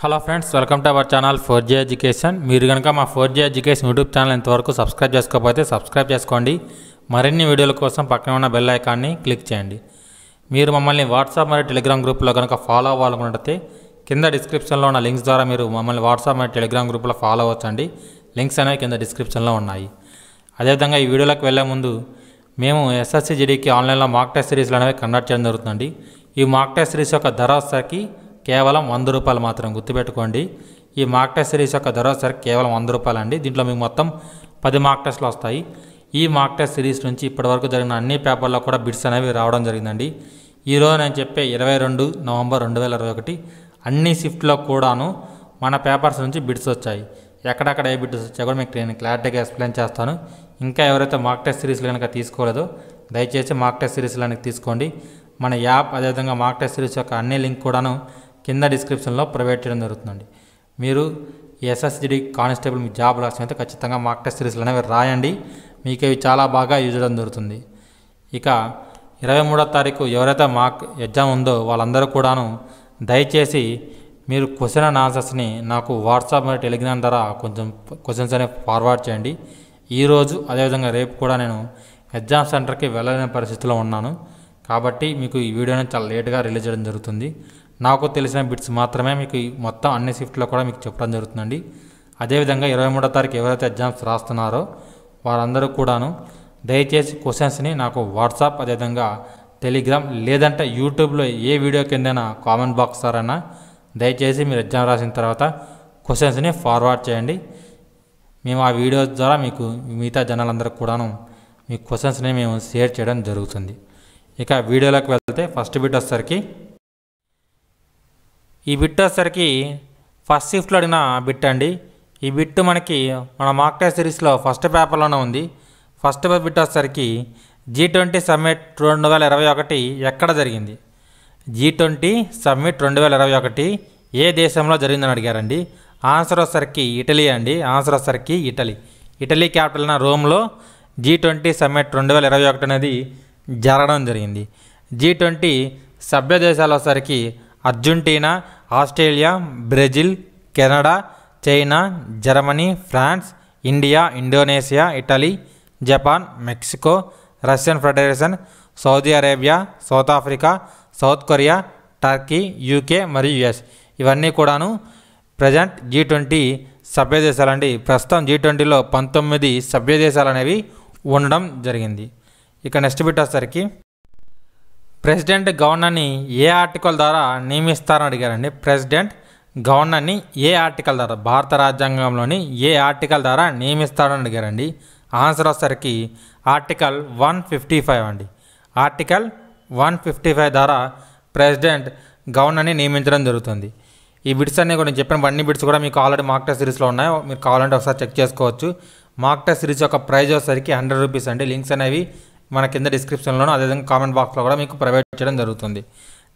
hello friends welcome to our channel four G education మీరు కనుక మా four G education YouTube channel ఇంతవరకు subscribe చేసుకోకపోతే సబ్స్క్రైబ్ చేసుకోండి మరిన్ని వీడియోల కోసం పక్కన ఉన్న బెల్ ఐకాన్ని క్లిక్ చేయండి మీరు మమ్మల్ని వాట్సాప్ మరియు టెలిగ్రామ్ గ్రూప్లో కనుక ఫాలో అవ్వాలనుకుంటే కింద డిస్క్రిప్షన్లో ఉన్న లింక్స్ ద్వారా మీరు మమ్మల్ని వాట్సాప్ మరియు టెలిగ్రామ్ గ్రూప్లో ఫాలో అవ్వచ్చండి లింక్స్ అనేవి కింద డిస్క్రిప్షన్లో ఉన్నాయి అదేవిధంగా ఈ వీడియోలోకి వెళ్ళే ముందు మేము ఎస్ఎస్సీ జీడీకి ఆన్లైన్లో మాక్ టెస్ట్ సిరీస్లు అనేవి కండక్ట్ చేయడం జరుగుతుంది ఈ మాక్ టెస్ట్ సిరీస్ యొక్క ధర కేవలం వంద రూపాయలు మాత్రం గుర్తుపెట్టుకోండి ఈ మాక్ టెస్ట్ సిరీస్ యొక్క ధర సార్ కేవలం వంద రూపాయలు అండి దీంట్లో మీకు మొత్తం పది మార్క్ టెస్ట్లు వస్తాయి ఈ మార్క్ టెస్ట్ సిరీస్ నుంచి ఇప్పటివరకు జరిగిన అన్ని పేపర్లో కూడా బిడ్స్ అనేవి రావడం జరిగిందండి ఈరోజు నేను చెప్పే ఇరవై రెండు నవంబర్ రెండు వేల ఇరవై ఒకటి అన్ని షిఫ్ట్లో కూడాను మన పేపర్స్ నుంచి బిడ్స్ వచ్చాయి ఎక్కడెక్కడ ఏ బిడ్స్ వచ్చాయో కూడా మీకు నేను క్లారిటీగా ఎక్స్ప్లెయిన్ చేస్తాను ఇంకా ఎవరైతే మార్క్ టెస్ట్ సిరీస్లు కనుక తీసుకోలేదో దయచేసి మార్క్ టెస్ట్ సిరీస్లు కనుక తీసుకోండి మన యాప్ అదేవిధంగా మార్క్ టెస్ట్ సిరీస్ యొక్క అన్ని లింక్ కూడాను కింద డిస్క్రిప్షన్లో ప్రొవైడ్ చేయడం జరుగుతుందండి మీరు ఎస్ఎస్జిడి కానిస్టేబుల్ మీ జాబ్ లాక్స్ అయితే ఖచ్చితంగా మాక్ టెస్ట్ సిరీస్లు అనేవి రాయండి మీకు ఇవి చాలా బాగా యూజ్ చేయడం జరుగుతుంది ఇక ఇరవై మూడో తారీఖు ఎవరైతే మాక్ ఎగ్జామ్ ఉందో వాళ్ళందరూ కూడాను దయచేసి మీరు క్వశ్చన్ అండ్ ఆన్సర్స్ని నాకు వాట్సాప్ మరియు టెలిగ్రామ్ ద్వారా కొంచెం క్వశ్చన్స్ అనేవి ఫార్వర్డ్ చేయండి ఈరోజు అదేవిధంగా రేపు కూడా నేను ఎగ్జామ్ సెంటర్కి వెళ్ళలేని పరిస్థితిలో ఉన్నాను కాబట్టి మీకు ఈ వీడియోని చాలా లేట్గా రిలీజ్ చేయడం జరుగుతుంది నాకు తెలిసిన బిట్స్ మాత్రమే మీకు మొత్తం అన్ని షిఫ్ట్లో కూడా మీకు చెప్పడం జరుగుతుందండి అదేవిధంగా ఇరవై మూడో తారీఖు ఎవరైతే ఎగ్జామ్స్ రాస్తున్నారో వారందరూ కూడాను దయచేసి క్వశ్చన్స్ని నాకు వాట్సాప్ అదేవిధంగా టెలిగ్రామ్ లేదంటే యూట్యూబ్లో ఏ వీడియో కిందైనా కామెంట్ బాక్స్ సారైనా దయచేసి మీరు ఎగ్జామ్ రాసిన తర్వాత క్వశ్చన్స్ని ఫార్వర్డ్ చేయండి మేము ఆ వీడియోస్ ద్వారా మీకు మిగతా జనాలందరూ కూడాను మీ క్వశ్చన్స్ని మేము షేర్ చేయడం జరుగుతుంది ఇక వీడియోలోకి వెళ్తే ఫస్ట్ బిట్ వచ్చేసరికి ఈ బిట్ వచ్చేసరికి ఫస్ట్ షిఫ్ట్లో అడిగిన బిట్ అండి ఈ బిట్ మనకి మన మాక్ టెస్ట్ సిరీస్లో ఫస్ట్ పేపర్లోనే ఉంది ఫస్ట్ పేపర్ బిట్ వచ్చేసరికి జీ ట్వంటీ సమ్మిట్ రెండు వేల ఇరవై ఒకటి ఎక్కడ జరిగింది జీ ట్వంటీ సమ్మిట్ రెండు వేల ఇరవై ఒకటి ఏ దేశంలో జరిగిందని అడిగారండి ఆన్సర్ వచ్చేసరికి ఇటలీ అండి ఆన్సర్ వచ్చేసరికి ఇటలీ ఇటలీ క్యాపిటల్ అయిన రోమ్లో జీ ట్వంటీ సమ్మిట్ రెండు వేల ఇరవై ఒకటి అనేది జరగడం జరిగింది జీ ట్వంటీ సభ్య దేశాలు వచ్చేసరికి Argentina Australia Brazil Canada China Germany France India Indonesia Italy Japan Mexico Russian Federation Saudi Arabia South Africa South Korea Turkey UK మరియు యుఎస్ ఇవన్నీ కూడాను ప్రజెంట్ జీ ట్వంటీ సభ్య అండి ప్రస్తుతం జీ ట్వంటీలో పంతొమ్మిది సభ్య దేశాలు అనేవి ఉండడం జరిగింది ఇక నెక్స్ట్ పెట్టేసరికి వచ్చేసరికి ప్రెసిడెంట్ గవర్నర్ని ఏ ఆర్టికల్ ద్వారా నియమిస్తారని అడిగారండి ప్రెసిడెంట్ గవర్నర్ని ఏ ఆర్టికల్ ద్వారా భారత రాజ్యాంగంలోని ఏ ఆర్టికల్ ద్వారా నియమిస్తారని అడిగారండి ఆన్సర్ వచ్చేసరికి ఆర్టికల్ వన్ ఫిఫ్టీ ఫైవ్ అండి ఆర్టికల్ వన్ ఫిఫ్టీ ఫైవ్ ద్వారా ప్రెసిడెంట్ గవర్నర్ని నియమించడం జరుగుతుంది ఈ బిట్స్ అన్నీ కూడా నేను చెప్పిన అన్ని బిట్స్ కూడా మీకు ఆల్రెడీ మాక్ టెస్ట్ సిరీస్లో ఉన్నాయి మీరు కావాలంటే ఒకసారి చెక్ చేసుకోవచ్చు మాక్ టెస్ట్ సిరీస్ యొక్క ప్రైజ్ వచ్చేసరికి హండ్రెడ్ రూపీస్ అండి లింక్స్ అనేవి మన కింద డిస్క్రిప్షన్లోనూ అదేవిధంగా కామెంట్ బాక్స్లో కూడా మీకు ప్రొవైడ్ చేయడం జరుగుతుంది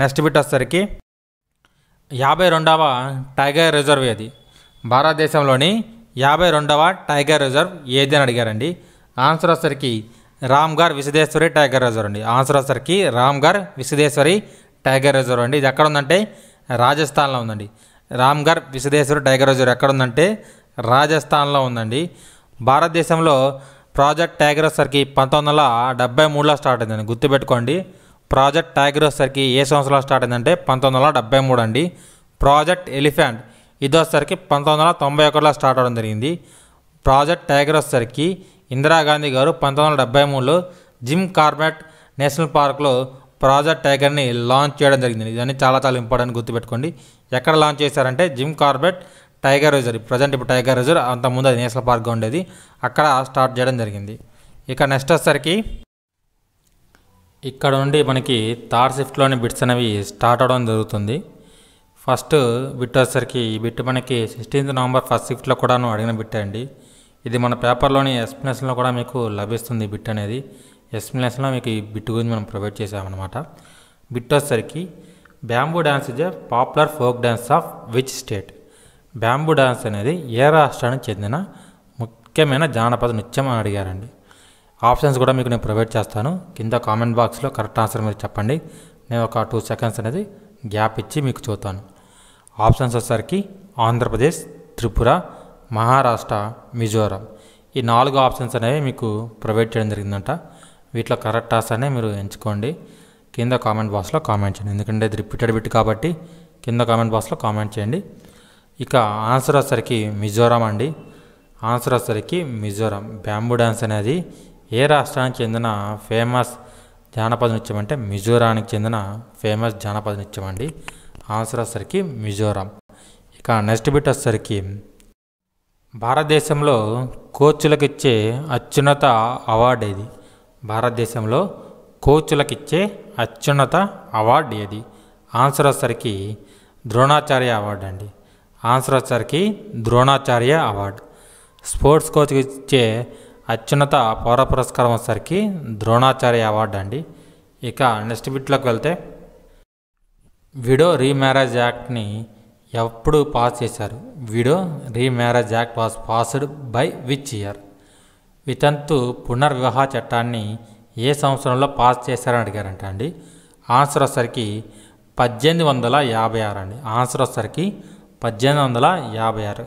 నెక్స్ట్ బిట్ వచ్చేసరికి యాభై రెండవ టైగర్ రిజర్వ్ ఏది భారతదేశంలోని యాభై రెండవ టైగర్ రిజర్వ్ ఏది అని అడిగారండి ఆన్సర్ వచ్చేసరికి రామ్గర్ విశ్వేశ్వరి టైగర్ రిజర్వ్ అండి ఆన్సర్ వచ్చేసరికి రామ్గర్ విశ్వేశ్వరి టైగర్ రిజర్వ్ అండి ఇది ఎక్కడ ఉందంటే రాజస్థాన్లో ఉందండి రామ్గర్ విశ్వేశ్వరి టైగర్ రిజర్వ్ ఎక్కడ ఉందంటే రాజస్థాన్లో ఉందండి భారతదేశంలో ప్రాజెక్ట్ టైగర్ సర్కి పంతొమ్మిది వందల డెబ్బై మూడులో స్టార్ట్ అయిందండి గుర్తుపెట్టుకోండి ప్రాజెక్ట్ టైగర్ సర్కి ఏ సంవత్సరంలో స్టార్ట్ అయిందంటే పంతొమ్మిది వందల డెబ్బై మూడు అండి ప్రాజెక్ట్ ఎలిఫెంట్ ఇది వచ్చేసరికి పంతొమ్మిది వందల తొంభై ఒకటిలో స్టార్ట్ అవడం జరిగింది ప్రాజెక్ట్ టైగర్ సర్కి ఇందిరాగాంధీ గారు పంతొమ్మిది వందల డెబ్బై మూడులో జిమ్ కార్బెట్ నేషనల్ పార్క్లో ప్రాజెక్ట్ టైగర్ని లాంచ్ చేయడం జరిగింది ఇదన్నీ చాలా చాలా ఇంపార్టెంట్ గుర్తుపెట్టుకోండి ఎక్కడ లాంచ్ చేశారంటే Jim Corbett tiger reserve present ఇప్పుడు టైగర్ రిజర్వ్ అంతకుముందు అది నేషనల్ పార్క్గా ఉండేది అక్కడ స్టార్ట్ చేయడం జరిగింది ఇక నెక్స్ట్ వచ్చేసరికి ఇక్కడ నుండి మనకి థర్డ్ షిఫ్ట్లోని బిట్స్ అనేవి స్టార్ట్ అవడం జరుగుతుంది ఫస్ట్ బిట్ వచ్చేసరికి ఈ బిట్ మనకి సిక్స్టీన్త్ నవంబర్ ఫస్ట్ షిఫ్ట్లో కూడాను అడిగిన బిట్ అండి ఇది మన పేపర్లోని ఎక్స్ప్లెనేషన్లో కూడా మీకు లభిస్తుంది ఈ బిట్ అనేది ఎక్స్ప్లెనేషన్లో మీకు ఈ బిట్ గురించి మనం ప్రొవైడ్ చేసామన్నమాట బిట్ వచ్చేసరికి bamboo dance is a popular folk dance of which state bamboo dance అనేది ఏ రాష్ట్రానికి చెందిన ముఖ్యమైన జానపద నృత్యం అని అడిగారండి ఆప్షన్స్ కూడా మీకు నేను ప్రొవైడ్ చేస్తాను కింద కామెంట్ బాక్స్లో కరెక్ట్ ఆన్సర్ మీరు చెప్పండి నేను ఒక టూ సెకండ్స్ అనేది గ్యాప్ ఇచ్చి మీకు చూస్తాను ఆప్షన్స్ వచ్చేసరికి ఆంధ్రప్రదేశ్ త్రిపుర మహారాష్ట్ర మిజోరాం ఈ నాలుగు ఆప్షన్స్ అనేవి మీకు ప్రొవైడ్ చేయడం జరిగిందంట వీటిలో కరెక్ట్ ఆన్సర్నే మీరు ఎంచుకోండి కింద కామెంట్ బాక్స్లో కామెంట్ చేయండి ఎందుకంటే ఇది రిపీటెడ్ బిట్ కాబట్టి కింద కామెంట్ బాక్స్లో కామెంట్ చేయండి ఇక ఆన్సర్ వచ్చేసరికి మిజోరాం అండి ఆన్సర్ వచ్చేసరికి మిజోరాం బ్యాంబూ డ్యాన్స్ అనేది ఏ రాష్ట్రానికి చెందిన ఫేమస్ జానపద నృత్యం అంటే మిజోరానికి చెందిన ఫేమస్ జానపద నృత్యం అండి ఆన్సర్ వచ్చేసరికి మిజోరాం ఇక నెక్స్ట్ బిట్ వచ్చేసరికి భారతదేశంలో కోచ్లకు ఇచ్చే అత్యున్నత అవార్డు ఏది భారతదేశంలో కోచ్లకు ఇచ్చే అత్యున్నత అవార్డు ఏది ఆన్సర్ వచ్చేసరికి ద్రోణాచార్య అవార్డు అండి ఆన్సర్ వచ్చరికి ద్రోణాచార్య అవార్డు స్పోర్ట్స్ కోచ్కి ఇచ్చే అత్యున్నత పౌర పురస్కారం వచ్చరికి ద్రోణాచార్య అవార్డు అండి ఇక నెక్స్ట్ బిట్లోకి వెళ్తే విడో రీమ్యారేజ్ యాక్ట్ని ఎప్పుడు పాస్ చేశారు widow remarriage act was passed by which year వితంతు పునర్వివాహ చట్టాన్ని ఏ సంవత్సరంలో పాస్ చేశారని అడిగారంట అండి ఆన్సర్ వచ్చరికి పద్దెనిమిది వందల యాభై ఆరు అండి ఆన్సర్ వచ్చరికి పద్దెనిమిది వందల యాభై ఆరు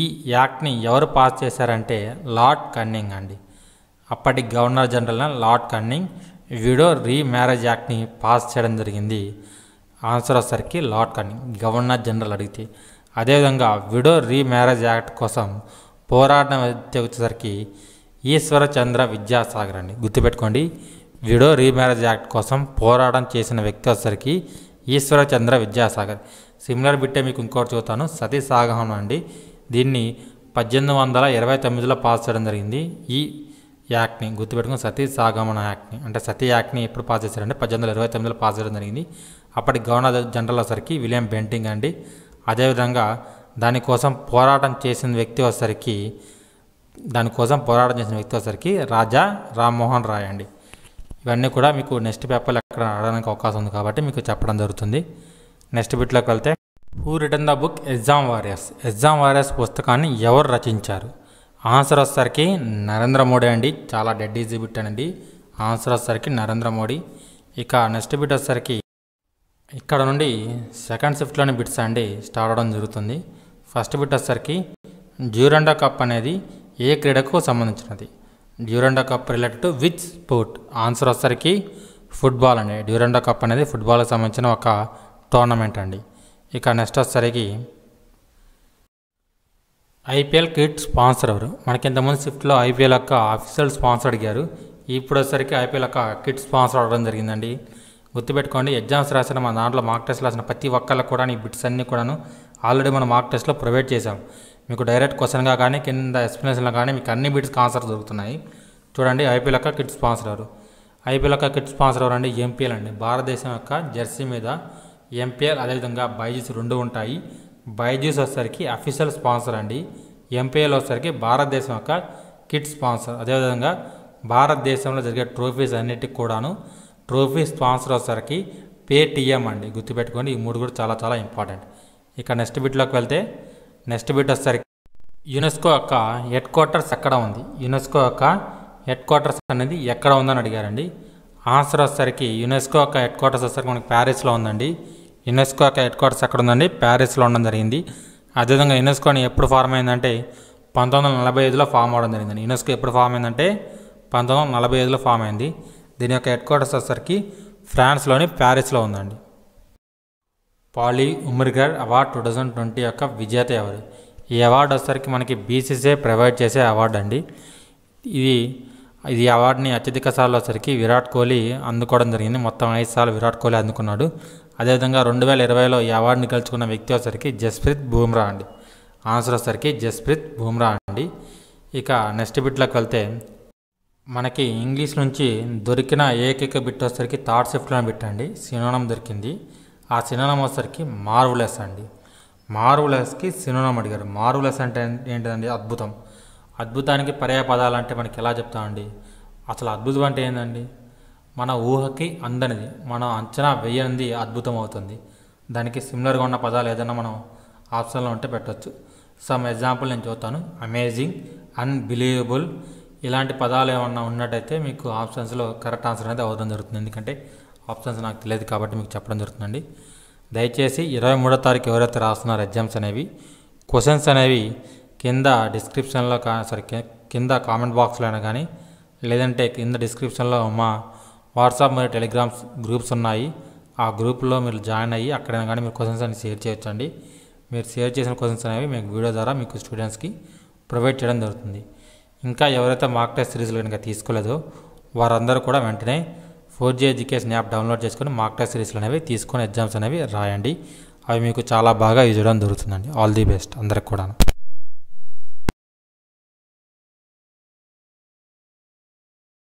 ఈ యాక్ట్ని ఎవరు పాస్ చేశారంటే లార్డ్ కన్నింగ్ అండి అప్పటి governor general Lord Canning re remarriage యాక్ట్ని పాస్ చేయడం జరిగింది ఆన్సర్ వచ్చేసరికి లార్డ్ కన్నింగ్ గవర్నర్ జనరల్ అడిగితే అదేవిధంగా విడో రీమ్యారేజ్ యాక్ట్ కోసం పోరాటం వచ్చేసరికి ఈశ్వర చంద్ర విద్యాసాగర్ అండి గుర్తుపెట్టుకోండి విడో రీమ్యారేజ్ యాక్ట్ కోసం పోరాటం చేసిన వ్యక్తి వచ్చేసరికి ఈశ్వరచంద్ర విద్యాసాగర్ సిమిలర్ బిట్టే మీకు ఇంకోటి చూస్తాను సతీష్ సాగహనం అండి దీన్ని పద్దెనిమిది వందల ఇరవై తొమ్మిదిలో పాస్ చేయడం జరిగింది ఈ యాక్ట్ని గుర్తుపెట్టుకుని సతీ సాగమన యాక్ట్ని అంటే సతీ యాక్ట్ని ఎప్పుడు పాస్ చేశారంటే పద్దెనిమిది వందల ఇరవై తొమ్మిదిలో పాస్ చేయడం జరిగింది అప్పటి గవర్నర్ జనరల్ వచ్చరికి విలియం బెంటింగ్ అండి అదేవిధంగా దానికోసం పోరాటం చేసిన వ్యక్తి వచ్చరికి దానికోసం పోరాటం చేసిన వ్యక్తి వచ్చరికి రాజా రామ్మోహన్ రాయ్ అండి ఇవన్నీ కూడా మీకు నెక్స్ట్ పేపర్లు ఎక్కడ ఆడడానికి అవకాశం ఉంది కాబట్టి మీకు చెప్పడం జరుగుతుంది నెక్స్ట్ బిట్లోకి వెళ్తే who written the book Exam Warriors Exam Warriors పుస్తకాన్ని ఎవరు రచించారు ఆన్సర్ వచ్చేసరికి నరేంద్ర మోడీ అండి చాలా డెడ్ ఈజీ బిట్ అండి ఆన్సర్ వచ్చేసరికి నరేంద్ర మోడీ ఇక నెక్స్ట్ బిట్ వచ్చేసరికి ఇక్కడ నుండి సెకండ్ షిఫ్ట్లోని బిట్స్ అండి స్టార్ట్ అవడం జరుగుతుంది ఫస్ట్ బిట్ వచ్చేసరికి డ్యూరండా కప్ అనేది ఏ క్రీడకు సంబంధించినది Durand cup related to which sport answer వచ్చేసరికి ఫుట్బాల్ అండి డ్యూరండా కప్ అనేది ఫుట్బాల్కి సంబంధించిన ఒక టోర్నమెంట్ అండి ఇక నెక్స్ట్ వచ్చేసరికి ఐపీఎల్ కిట్ స్పాన్సర్ ఎవరు మనకి ఇంతకుముందు షిఫ్ట్లో ఐపీఎల్ యొక్క అఫీషియల్ స్పాన్సర్ అడిగారు ఇప్పుడు వచ్చేసరికి ఐపీఎల్ యొక్క కిట్ స్పాన్సర్ అవ్వడం జరిగిందండి గుర్తుపెట్టుకోండి ఎగ్జామ్స్ రాసిన మన దాంట్లో మార్క్ టెస్ట్ రాసిన ప్రతి ఒక్కళ్ళకి కూడా ఈ బిట్స్ అన్నీ కూడాను ఆల్రెడీ మనం మార్క్ టెస్ట్లో ప్రొవైడ్ చేశాం మీకు డైరెక్ట్ క్వశ్చన్గా కానీ కింద ఎక్స్ప్లెనేషన్లో కానీ మీకు అన్ని బిట్స్ ఆన్సర్ దొరుకుతున్నాయి చూడండి ఐపీఎల్ యొక్క కిట్ స్పాన్సర్ ఎవరు ఐపీఎల్ యొక్క కిట్ స్పాన్సర్ ఎవరు అండి ఎంపీఎల్ అండి భారతదేశం యొక్క జెర్సీ మీద ఎంపీఎల్ అదేవిధంగా బైజూస్ రెండు ఉంటాయి బైజూస్ వచ్చేసరికి అఫీషియల్ స్పాన్సర్ అండి ఎంపీఎల్ వచ్చేసరికి భారతదేశం యొక్క కిట్ స్పాన్సర్ అదేవిధంగా భారతదేశంలో జరిగే ట్రోఫీస్ అన్నిటికి కూడాను ట్రోఫీ స్పాన్సర్ వచ్చేసరికి పేటిఎం అండి గుర్తుపెట్టుకోండి ఈ మూడు కూడా చాలా చాలా ఇంపార్టెంట్ ఇక నెక్స్ట్ బిట్లోకి వెళ్తే నెక్స్ట్ బిట్ వచ్చేసరికి యునెస్కో యొక్క హెడ్ క్వార్టర్స్ ఎక్కడ ఉంది యునెస్కో యొక్క హెడ్ క్వార్టర్స్ అనేది ఎక్కడ ఉందని అడిగారండి ఆన్సర్ వచ్చేసరికి యునెస్కో యొక్క హెడ్ క్వార్టర్స్ వచ్చేసరికి మనకి ప్యారిస్లో ఉందండి యునెస్కో యొక్క హెడ్ క్వార్టర్స్ ఎక్కడ ఉందండి ప్యారిస్లో ఉండడం జరిగింది అదేవిధంగా యునెస్కోని ఎప్పుడు ఫామ్ అయిందంటే పంతొమ్మిది వందల నలభై ఐదులో ఫామ్ అవడం జరిగింది యునెస్కో ఎప్పుడు ఫామ్ అయిందంటే పంతొమ్మిది వందల నలభై ఐదులో ఫామ్ అయింది దీని యొక్క హెడ్ క్వార్టర్స్ వచ్చేసరికి ఫ్రాన్స్లోని ప్యారిస్లో ఉందండి Polly Umrigar award two thousand twenty యొక్క విజేత ఎవరు ఈ అవార్డు వచ్చేసరికి మనకి బీసీసీఐ ప్రొవైడ్ చేసే అవార్డు అండి ఇది ఇది అవార్డుని అత్యధిక సార్లు వచ్చరికి విరాట్ కోహ్లీ అందుకోవడం జరిగింది మొత్తం ఐదు సార్లు విరాట్ కోహ్లీ అందుకున్నాడు అదేవిధంగా రెండు వేల ఇరవైలో ఈ అవార్డుని గెలుచుకున్న వ్యక్తి వచ్చరికి జస్ప్రీత్ బూమ్రా అండి ఆన్సర్ వచ్చరికి జస్ప్రీత్ బూమ్రా అండి ఇక నెక్స్ట్ బిట్లోకి వెళ్తే మనకి ఇంగ్లీష్ నుంచి దొరికిన ఏకైక బిట్ వచ్చరికి థర్డ్ షిఫ్ట్లో బిట్ అండి సినోనం దొరికింది ఆ సినోనం వచ్చరికి మార్వులెస్ అండి మార్వులెస్కి సినోనం అడిగారు మార్వులెస్ అంటే ఏంటిదండి అద్భుతం అద్భుతానికి పర్యాయ పదాలు అంటే మనకి ఎలా చెప్తామండి అసలు అద్భుతం అంటే ఏంటండి మన ఊహకి అందనిది మనం అంచనా వేయనిది అద్భుతం అవుతుంది దానికి సిమిలర్గా ఉన్న పదాలు ఏదైనా మనం ఆప్షన్లో ఉంటే పెట్టవచ్చు సమ్ ఎగ్జాంపుల్ నేను చూస్తాను అమేజింగ్ అన్బిలీవబుల్ ఇలాంటి పదాలు ఏమన్నా ఉన్నట్టయితే మీకు ఆప్షన్స్లో కరెక్ట్ ఆన్సర్ అనేది అవ్వడం జరుగుతుంది ఎందుకంటే ఆప్షన్స్ నాకు తెలియదు కాబట్టి మీకు చెప్పడం జరుగుతుందండి దయచేసి ఇరవై మూడో తారీఖు ఎవరైతే రాస్తున్నారు ఎగ్జామ్స్ అనేవి క్వశ్చన్స్ అనేవి కింద డిస్క్రిప్షన్లో కానీ సారీ కింద కామెంట్ బాక్స్లో అయినా కానీ లేదంటే కింద డిస్క్రిప్షన్లో మా వాట్సాప్ మరియు టెలిగ్రామ్స్ గ్రూప్స్ ఉన్నాయి ఆ గ్రూప్లో మీరు జాయిన్ అయ్యి అక్కడైనా కానీ మీరు క్వశ్చన్స్ అన్ని షేర్ చేయొచ్చండి మీరు షేర్ చేసిన క్వశ్చన్స్ అనేవి మీకు వీడియో ద్వారా మీకు స్టూడెంట్స్కి ప్రొవైడ్ చేయడం జరుగుతుంది ఇంకా ఎవరైతే మార్క్ టెస్ట్ సిరీస్లు కనుక తీసుకోలేదో వారందరూ కూడా వెంటనే four G education app download చేసుకొని మార్క్ టెస్ట్ సిరీస్లు అనేవి తీసుకొని ఎగ్జామ్స్ అనేవి రాయండి అవి మీకు చాలా బాగా యూజ్ చేయడం దొరుకుతుందండి ఆల్ ది బెస్ట్ అందరికి కూడా